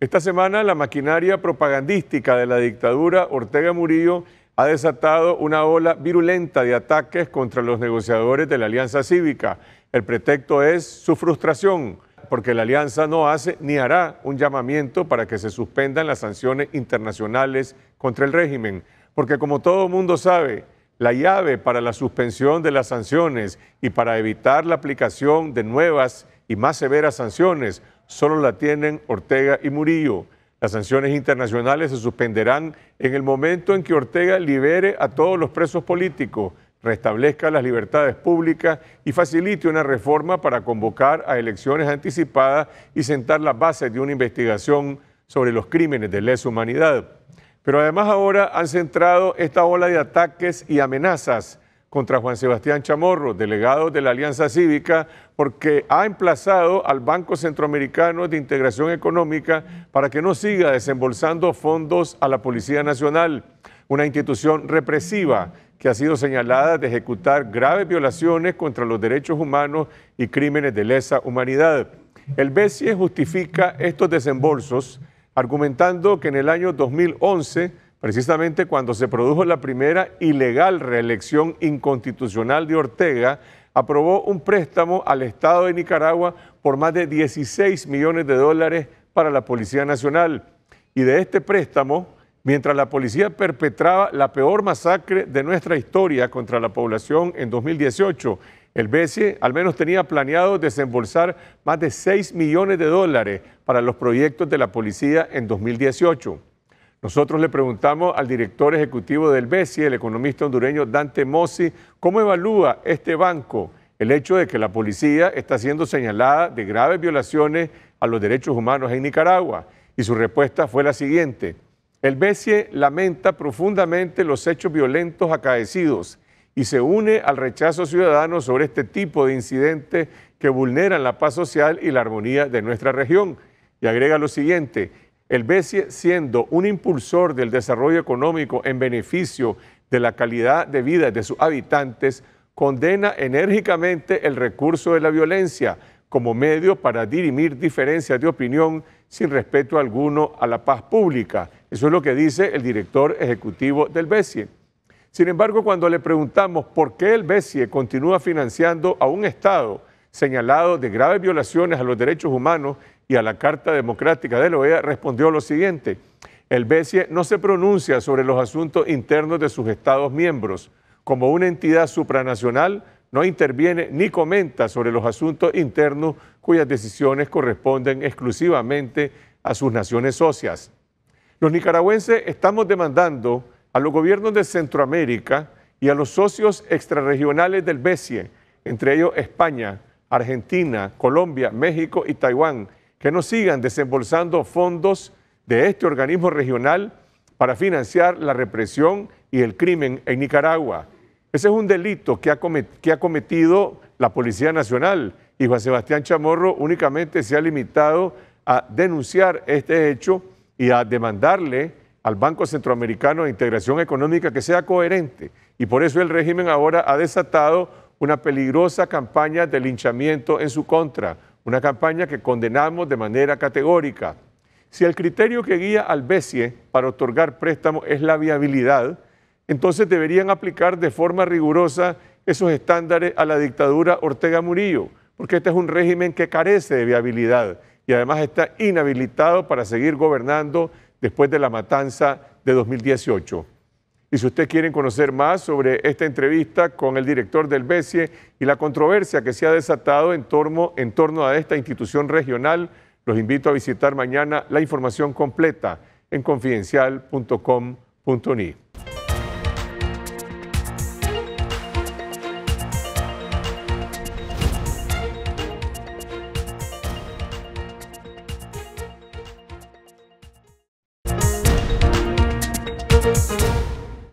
Esta semana la maquinaria propagandística de la dictadura Ortega Murillo ha desatado una ola virulenta de ataques contra los negociadores de la Alianza Cívica. El pretexto es su frustración, porque la Alianza no hace ni hará un llamamiento para que se suspendan las sanciones internacionales contra el régimen, porque como todo mundo sabe, la llave para la suspensión de las sanciones y para evitar la aplicación de nuevas y más severas sanciones solo la tienen Ortega y Murillo. Las sanciones internacionales se suspenderán en el momento en que Ortega libere a todos los presos políticos, restablezca las libertades públicas y facilite una reforma para convocar a elecciones anticipadas y sentar las bases de una investigación sobre los crímenes de lesa humanidad. Pero además ahora han centrado esta ola de ataques y amenazas contra Juan Sebastián Chamorro, delegado de la Alianza Cívica, porque ha emplazado al Banco Centroamericano de Integración Económica para que no siga desembolsando fondos a la Policía Nacional, una institución represiva que ha sido señalada de ejecutar graves violaciones contra los derechos humanos y crímenes de lesa humanidad. El BESIE justifica estos desembolsos argumentando que en el año 2011 precisamente cuando se produjo la primera ilegal reelección inconstitucional de Ortega, aprobó un préstamo al Estado de Nicaragua por más de 16 millones de dólares para la Policía Nacional. Y de este préstamo, mientras la policía perpetraba la peor masacre de nuestra historia contra la población en 2018, el BCE al menos tenía planeado desembolsar más de 6 millones de dólares para los proyectos de la policía en 2018. Nosotros le preguntamos al director ejecutivo del BESI, el economista hondureño Dante Mossi, cómo evalúa este banco el hecho de que la policía está siendo señalada de graves violaciones a los derechos humanos en Nicaragua. Y su respuesta fue la siguiente. El BESIE lamenta profundamente los hechos violentos acaecidos y se une al rechazo ciudadano sobre este tipo de incidentes que vulneran la paz social y la armonía de nuestra región. Y agrega lo siguiente, el BESIE siendo un impulsor del desarrollo económico en beneficio de la calidad de vida de sus habitantes, condena enérgicamente el recurso de la violencia como medio para dirimir diferencias de opinión sin respeto alguno a la paz pública. Eso es lo que dice el director ejecutivo del BESIE. Sin embargo, cuando le preguntamos por qué el BESIE continúa financiando a un Estado señalado de graves violaciones a los derechos humanos y a la Carta Democrática de la OEA, respondió lo siguiente. El BCE no se pronuncia sobre los asuntos internos de sus Estados miembros. Como una entidad supranacional, no interviene ni comenta sobre los asuntos internos cuyas decisiones corresponden exclusivamente a sus naciones socias. Los nicaragüenses estamos demandando a los gobiernos de Centroamérica y a los socios extrarregionales del BCE, entre ellos España, Argentina, Colombia, México y Taiwán, que no sigan desembolsando fondos de este organismo regional para financiar la represión y el crimen en Nicaragua. Ese es un delito que ha, cometido la Policía Nacional y Juan Sebastián Chamorro únicamente se ha limitado a denunciar este hecho y a demandarle al Banco Centroamericano de Integración Económica que sea coherente. Y por eso el régimen ahora ha desatado una peligrosa campaña de linchamiento en su contra una campaña que condenamos de manera categórica. Si el criterio que guía al BESIE para otorgar préstamos es la viabilidad, entonces deberían aplicar de forma rigurosa esos estándares a la dictadura Ortega Murillo, porque este es un régimen que carece de viabilidad y además está inhabilitado para seguir gobernando después de la matanza de 2018. Y si ustedes quieren conocer más sobre esta entrevista con el director del BESIE y la controversia que se ha desatado en torno, en torno a esta institución regional, los invito a visitar mañana la información completa en confidencial.com.ni.